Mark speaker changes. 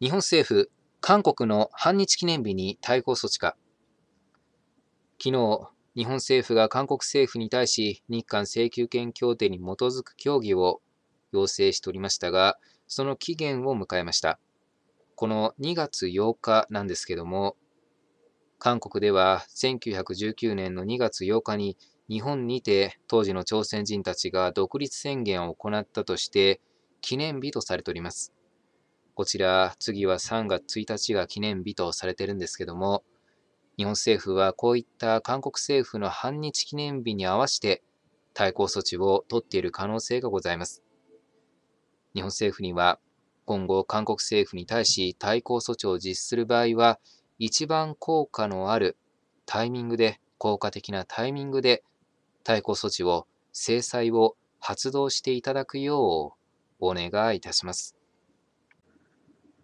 Speaker 1: 日本政府、韓国の反日記念日に対抗措置か。昨日、日本政府が韓国政府に対し日韓請求権協定に基づく協議を要請しておりましたが、その期限を迎えました。この2月8日なんですけども、韓国では1919年の2月8日に日本にて当時の朝鮮人たちが独立宣言を行ったとして記念日とされております。こちら、次は3月1日が記念日とされてるんですけども、日本政府はこういった韓国政府の反日記念日に合わせて対抗措置を取っている可能性がございます。日本政府には今後韓国政府に対し対抗措置を実施する場合は一番効果のあるタイミングで効果的なタイミングで対抗措置を制裁を発動していただくようお願いいたします。